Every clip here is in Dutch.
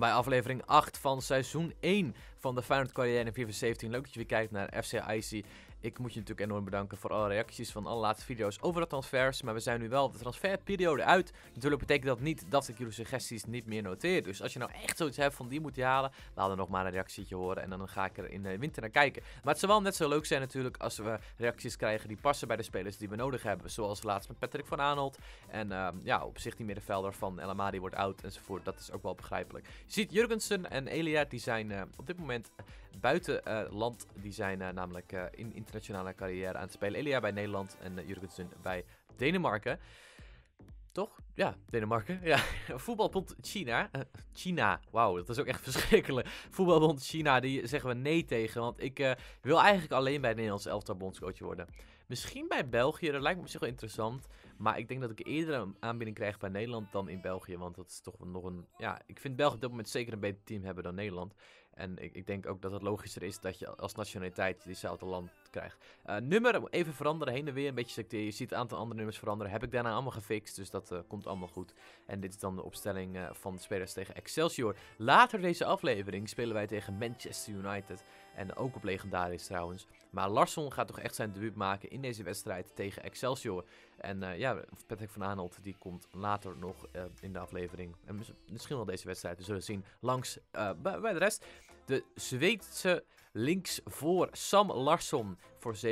welkom bij aflevering 8 van seizoen 1 van de Feyenoord Carrière in Leuk dat je weer kijkt naar FC IC ik moet je natuurlijk enorm bedanken voor alle reacties van alle laatste video's over de transfers. Maar we zijn nu wel de transferperiode uit. Natuurlijk betekent dat niet dat ik jullie suggesties niet meer noteer. Dus als je nou echt zoiets hebt van die moet je halen, laat dan nog maar een reactietje horen. En dan ga ik er in de winter naar kijken. Maar het zou wel net zo leuk zijn natuurlijk als we reacties krijgen die passen bij de spelers die we nodig hebben. Zoals laatst met Patrick van Aanholt. En ehm, ja, op zich die middenvelder van El Amadi wordt oud enzovoort. Dat is ook wel begrijpelijk. Je ziet Jurgensen en Elia, die zijn eh, op dit moment eh, buiten uh, land. Die zijn namelijk in Nationale carrière aan het spelen. Elia bij Nederland en eh, Jurgensen bij Denemarken. Toch? Ja, Denemarken. Ja. Voetbalbond China. Eh, China, wauw, dat is ook echt verschrikkelijk. Voetbalbond China, die zeggen we nee tegen. Want ik eh, wil eigenlijk alleen bij het Nederlands elftal bondscoach worden. Misschien bij België, dat lijkt me op zich wel interessant. Maar ik denk dat ik eerder een aanbieding krijg bij Nederland dan in België. Want dat is toch nog een... Ja, ik vind België op dit moment zeker een beter team hebben dan Nederland. En ik, ik denk ook dat het logischer is dat je als nationaliteit diezelfde land krijgt. Eh, nummer even veranderen, heen en weer een beetje selecteren. Je ziet een aantal andere nummers veranderen. Heb ik daarna allemaal gefixt, dus dat eh, komt allemaal goed. En dit is dan de opstelling eh, van de spelers tegen Excelsior. Later deze aflevering spelen wij tegen Manchester United. En ook op legendarisch trouwens. Maar Larsson gaat toch echt zijn debuut maken in deze wedstrijd tegen Excelsior. En ja, Patrick van Aanholt die komt later nog in de aflevering. En misschien wel deze wedstrijd, we zullen zien langs bij de rest. De Zweedse Links voor Sam Larsson voor 7,5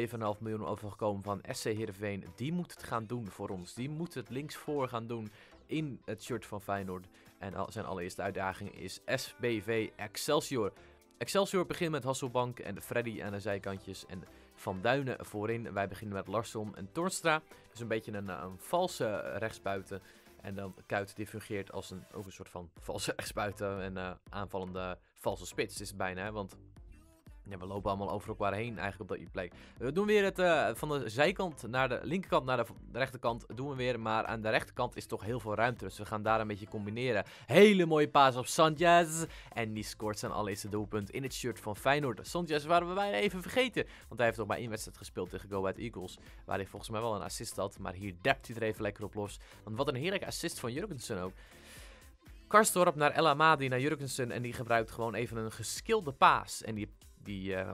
miljoen overgekomen van SC Heerenveen. Die moet het gaan doen voor ons. Die moet het links voor gaan doen in het shirt van Feyenoord. En zijn allereerste uitdaging is SBV Excelsior. Excelsior begint met Hasselbank en Freddy aan de zijkantjes en Van Duinen voorin. Wij beginnen met Larsson en Torstra. Dus een beetje een, een valse rechtsbuiten. En dan Kuit die fungeert als een, ook een soort van valse rechtsbuiten en eh, aanvallende valse spits is bijna. Want ja, we lopen allemaal over elkaar heen eigenlijk op dat plek. We doen weer het eh, van de zijkant naar de linkerkant naar de, rechterkant doen we weer. Maar aan de rechterkant is toch heel veel ruimte. Dus we gaan daar een beetje combineren. Hele mooie paas op Sanchez. En die scoort zijn allereerste doelpunt in het shirt van Feyenoord. Sanchez waren we bijna even vergeten. Want hij heeft toch maar één wedstrijd gespeeld tegen Go Ahead Eagles. Waar hij volgens mij wel een assist had. Maar hier dept hij er even lekker op los. Want wat een heerlijke assist van Jurgensen ook. Karstorp naar El Amadi, naar Jurgensen. En die gebruikt gewoon even een geskilde paas. En die die eh,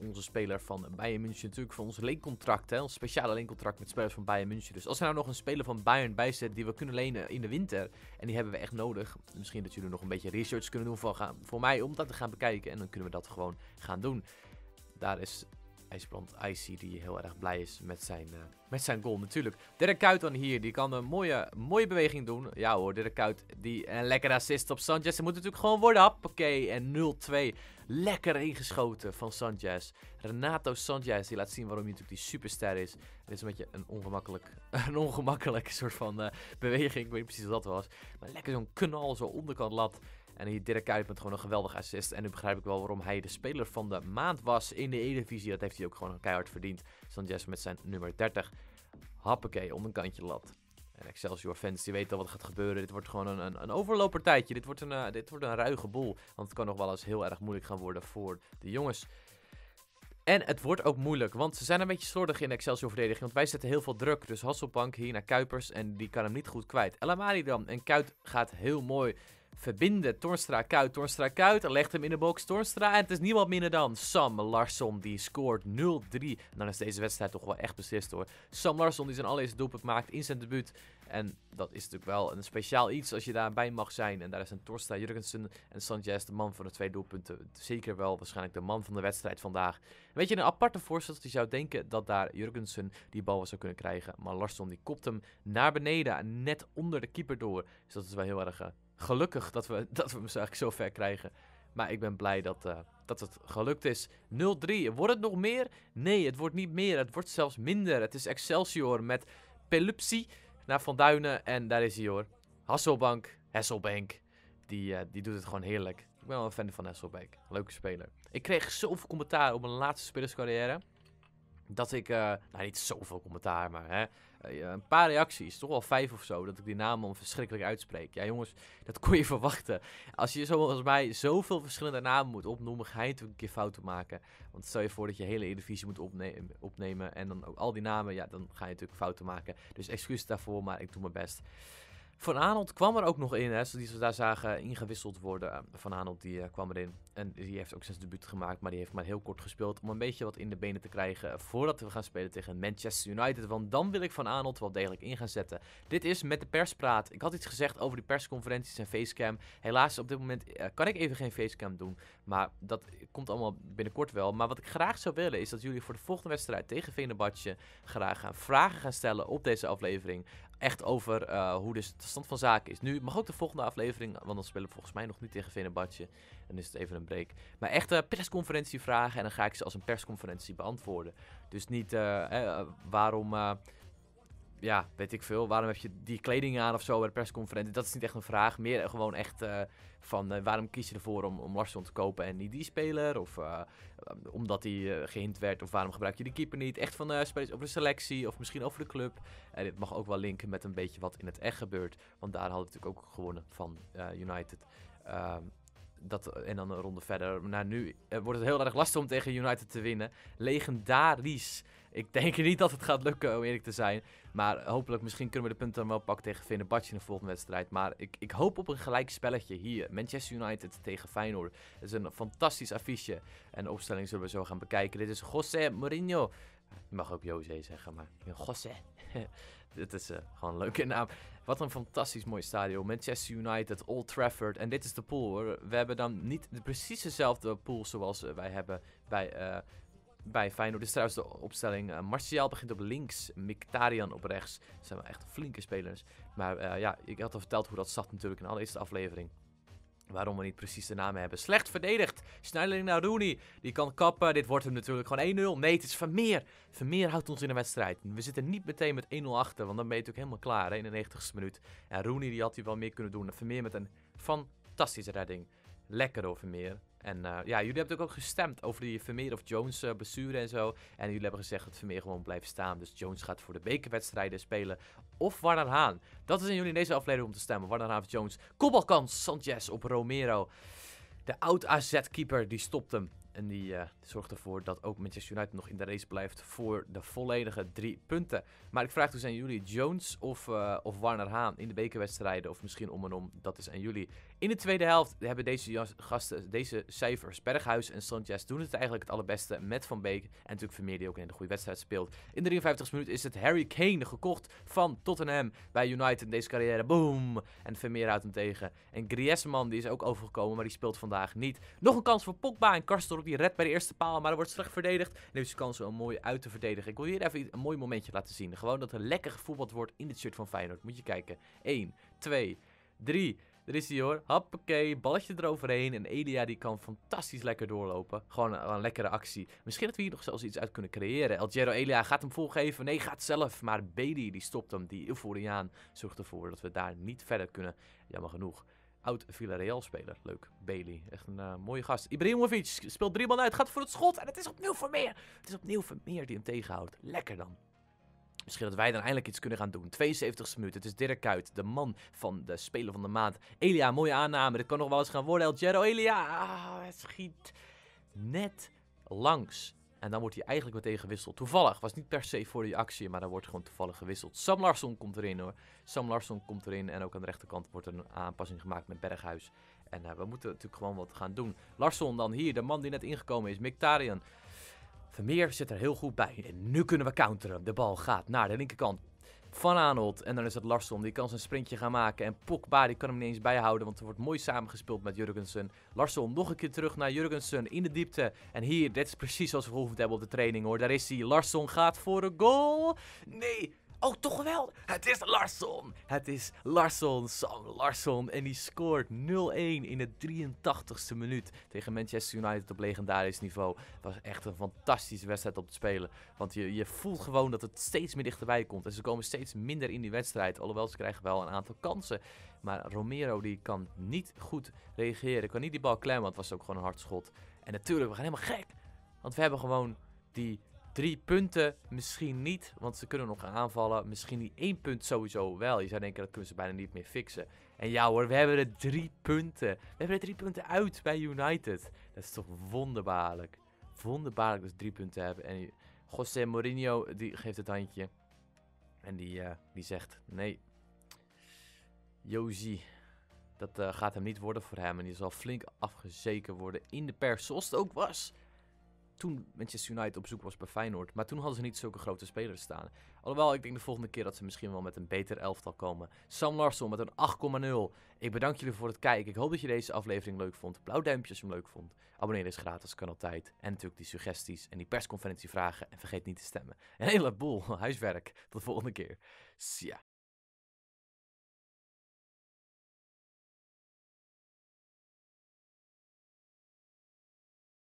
onze speler van Bayern München natuurlijk voor ons leencontract, hè, ons speciale leencontract met spelers van Bayern München. Dus als er nou nog een speler van Bayern bij zit die we kunnen lenen in de winter en die hebben we echt nodig, misschien dat jullie nog een beetje research kunnen doen voor mij om dat te gaan bekijken en dan kunnen we dat gewoon gaan doen. Daar is IJsbrand Icy die heel erg blij is met zijn, eh, met zijn goal natuurlijk. Dirk Kuyt dan hier, die kan een mooie, mooie beweging doen. Ja hoor, Dirk Kuyt die een lekker assist op Sanchez. Ze moet natuurlijk gewoon worden, Oké En 0-2, lekker ingeschoten van Sanchez. Renato Sanchez, die laat zien waarom hij natuurlijk die superster is. Het is een beetje een ongemakkelijk, een soort van eh, beweging. Ik weet niet precies wat dat was. Maar lekker zo'n knal, zo onderkant lat. En hier Dirk Kuyt met gewoon een geweldige assist. En nu begrijp ik wel waarom hij de speler van de maand was in de Eredivisie. Dat heeft hij ook gewoon keihard verdiend. Jesse met zijn nummer 30. Happakee, om een kantje lat. En Excelsior fans die weten al wat gaat gebeuren. Dit wordt gewoon een, een, een Dit wordt een, eh, dit wordt een ruige boel. Want het kan nog wel eens heel erg moeilijk gaan worden voor de jongens. En het wordt ook moeilijk, want ze zijn een beetje slordig in Excelsior-verdediging. Want wij zetten heel veel druk. Dus Hasselbank hier naar Kuipers en die kan hem niet goed kwijt. El dan. En Kuit gaat heel mooi verbinden Torstra Kuit, Torstra Kuit. Legt hem in de box Torstra. En het is niemand minder dan Sam Larsson. Die scoort 0-3. En nou, dan is deze wedstrijd toch wel echt beslist hoor. Sam Larsson die zijn allereerste doelpunt maakt in zijn debuut. En dat is natuurlijk wel een speciaal iets als je daarbij mag zijn. En daar is een Torstra Jurgensen en Sanchez de man van de twee doelpunten. Zeker wel waarschijnlijk de man van de wedstrijd vandaag. Weet je, een aparte voorstel. Je zou denken dat daar Jurgensen die bal zou kunnen krijgen. Maar Larsson die kopt hem naar beneden. Net onder de keeper door. Dus dat is wel heel erg eh, gelukkig dat we, dat we hem eigenlijk zo ver krijgen. Maar ik ben blij dat, eh, dat het gelukt is. 0-3. Wordt het nog meer? Nee, het wordt niet meer. Het wordt zelfs minder. Het is Excelsior met Pelupsi naar Van Duinen. En daar is hij hoor. Hasselbank. Hasselbank. Die, eh, die doet het gewoon heerlijk. Ik ben wel een fan van Hasselbank. Leuke speler. Ik kreeg zoveel commentaar op mijn laatste spelerscarrière dat ik, eh, nou niet zoveel commentaar, maar hè, eh, een paar reacties, toch wel vijf of zo, dat ik die namen om verschrikkelijk uitspreek. Ja jongens, dat kon je verwachten. Als je zoals mij zoveel verschillende namen moet opnoemen, ga je natuurlijk een keer fouten maken. Want stel je voor dat je hele editie moet opnemen en dan ook al die namen, ja dan ga je natuurlijk fouten maken. Dus excuus daarvoor, maar ik doe mijn best. Van Arnold kwam er ook nog in, hè, die ze daar zagen ingewisseld worden. Ehm, Van Arnold die eh, kwam erin en die heeft ook zijn debuut gemaakt, maar die heeft maar heel kort gespeeld om een beetje wat in de benen te krijgen voordat we gaan spelen tegen Manchester United. Want dan wil ik Van Arnold wel degelijk in gaan zetten. Dit is met de perspraat. Ik had iets gezegd over die persconferenties en facecam. Helaas op dit moment eh, kan ik even geen facecam doen, maar dat komt allemaal binnenkort wel. Maar wat ik graag zou willen is dat jullie voor de volgende wedstrijd tegen Venebadje graag gaan vragen gaan stellen op deze aflevering echt over eh, hoe dus de stand van zaken is. Nu mag ook de volgende aflevering, want dan spelen we volgens mij nog niet tegen Venebadje. Dan is het even een break. Maar echt eh, persconferentie persconferentievragen en dan ga ik ze als een persconferentie beantwoorden. Dus niet eh, waarom ja, weet ik veel. Waarom heb je die kleding aan of zo bij de persconferentie? Dat is niet echt een vraag. Meer gewoon echt eh, van eh, waarom kies je ervoor om, om Larsson te kopen en niet die speler? Of eh, omdat hij gehind werd. Of waarom gebruik je de keeper niet? Echt van spelers over de selectie of misschien over de club. En dit mag ook wel linken met een beetje wat in het echt gebeurt. Want daar hadden we natuurlijk ook gewonnen van United. Ehm, dat, en dan een ronde verder. Nou, nu eh, wordt het heel erg lastig om tegen United te winnen. Legendarisch. Ik denk niet dat het gaat lukken, om eerlijk te zijn. Maar hopelijk, misschien kunnen we de punten dan wel pakken tegen Fenerbahce in de volgende wedstrijd. Maar ik, ik hoop op een gelijk spelletje hier. Manchester United tegen Feyenoord. Dat is een fantastisch affiche. En de opstelling zullen we zo gaan bekijken. Dit is José Mourinho. Je mag ook José zeggen, maar José. dit is eh, gewoon een leuke naam. Wat een fantastisch mooi stadion. Manchester United, Old Trafford. En dit is de pool hoor. We hebben dan niet precies dezelfde pool zoals eh, wij hebben bij, uh, bij Feyenoord. Dit is trouwens de opstelling. Martial begint op links, Miktarian op rechts. Dat zijn wel echt flinke spelers. Maar ja, ik had al verteld hoe dat zat natuurlijk in de allereerste aflevering. Waarom we niet precies de namen hebben. Slecht verdedigd. Snelling naar Rooney. Die kan kappen. Dit wordt hem natuurlijk gewoon 1-0. Nee, het is Vermeer. Vermeer houdt ons in de wedstrijd. We zitten niet meteen met 1-0 achter. Want dan ben je natuurlijk helemaal klaar hè, in de 90ste minuut. En Rooney die had hij wel meer kunnen doen. Vermeer met een fantastische redding. Lekker over Vermeer. En eh, ja, jullie hebben ook gestemd over die Vermeer of Jones eh, blessure en zo. En jullie hebben gezegd dat Vermeer gewoon blijft staan. Dus Jones gaat voor de bekerwedstrijden spelen. Of Warner Haan. Dat is in jullie in deze aflevering om te stemmen. Warner Haan of Jones. Kopbalkans Sanchez op Romero. De oud-AZ-keeper die stopt hem. En die eh, zorgt ervoor dat ook Manchester United nog in de race blijft voor de volledige drie punten. Maar ik vraag, hoe dus zijn jullie Jones of, uh, of Warner Haan in de bekerwedstrijden? Of misschien om en om, dat is aan jullie. In de tweede helft hebben deze gasten, deze cijfers, Berghuis en Sanchez, doen het eigenlijk het allerbeste met Van Beek. En natuurlijk Vermeer die ook een de goede wedstrijd speelt. In de 53 minuut is het Harry Kane gekocht van Tottenham bij United. Deze carrière, boom! En Vermeer houdt hem tegen. En Griezmann die is ook overgekomen, maar die speelt vandaag niet. Nog een kans voor Pogba en Karstorp die redt bij de eerste paal, maar er wordt slecht verdedigd. En heeft zijn kans om mooi uit te verdedigen. Ik wil hier even een mooi momentje laten zien. Gewoon dat er lekker gevoetbald wordt in het shirt van Feyenoord. Moet je kijken. 1, 2, 3... Daar is hij hoor. Hoppakee, balletje eroverheen. En Elia die kan fantastisch lekker doorlopen. Gewoon een, een, lekkere actie. Misschien dat we hier nog zelfs iets uit kunnen creëren. El Elia gaat hem volgeven. Nee, gaat zelf. Maar Bailey die stopt hem. Die Euforiaan zorgt ervoor dat we daar niet verder kunnen. Jammer genoeg. Oud Villarreal speler. Leuk. Bailey. Echt een eh, mooie gast. Ibrahimovic speelt drie man uit. Gaat voor het schot. En het is opnieuw Vermeer. Het is opnieuw Vermeer die hem tegenhoudt. Lekker dan. Misschien dat wij dan eindelijk iets kunnen gaan doen. 72 e minuut. Het is Dirk Kuyt, de man van de Speler van de Maand. Elia, mooie aanname. Dit kan nog wel eens gaan worden. El Elia. Ah, het schiet net langs. En dan wordt hij eigenlijk meteen gewisseld. Toevallig. Was niet per se voor die actie, maar dan wordt gewoon toevallig gewisseld. Sam Larsson komt erin hoor. Sam Larsson komt erin en ook aan de rechterkant wordt er een aanpassing gemaakt met Berghuis. En eh, we moeten natuurlijk gewoon wat gaan doen. Larsson dan hier, de man die net ingekomen is. Mictarian. Meer zit er heel goed bij. En nu kunnen we counteren. De bal gaat naar de linkerkant. Van Aanholt. En dan is het Larsson. Die kan zijn sprintje gaan maken. En Pogba die kan hem ineens bijhouden. Want er wordt mooi samengespeeld met Jurgensen. Larsson nog een keer terug naar Jurgensen. In de diepte. En hier. Dit is precies zoals we gehoefd hebben op de training hoor. Daar is hij. Larsson gaat voor een goal. Nee. Oh, toch wel? Het is Larsson. Het is Larsson, Sam Larsson. En die scoort 0-1 in de 83ste minuut tegen Manchester United op legendarisch niveau. Het was echt een fantastische wedstrijd om te spelen. Want je, je voelt gewoon dat het steeds meer dichterbij komt. En ze komen steeds minder in die wedstrijd. Alhoewel ze krijgen wel een aantal kansen. Maar Romero die kan niet goed reageren. Kan niet die bal klemmen, want het was ook gewoon een hard schot. En natuurlijk, we gaan helemaal gek. Want we hebben gewoon die Drie punten misschien niet, want ze kunnen nog gaan aanvallen. Misschien die één punt sowieso wel. Je zou denken, dat kunnen ze bijna niet meer fixen. En ja hoor, we hebben er drie punten. We hebben er drie punten uit bij United. Dat is toch wonderbaarlijk. Wonderbaarlijk dat ze drie punten hebben. En José Mourinho, die geeft het handje. En die, eh, die zegt, nee, Josie, dat eh, gaat hem niet worden voor hem. En die zal flink afgezeken worden in de pers, zoals het ook was toen Manchester United op zoek was bij Feyenoord. Maar toen hadden ze niet zulke grote spelers staan. Alhoewel, ik denk de volgende keer dat ze misschien wel met een beter elftal komen. Sam Larsson met een 8,0. Ik bedank jullie voor het kijken. Ik hoop dat je deze aflevering leuk vond. Blauw je hem leuk vond. Abonneren is gratis, kan altijd. En natuurlijk die suggesties en die persconferentievragen. En vergeet niet te stemmen. Een heleboel huiswerk. Tot de volgende keer. Sia.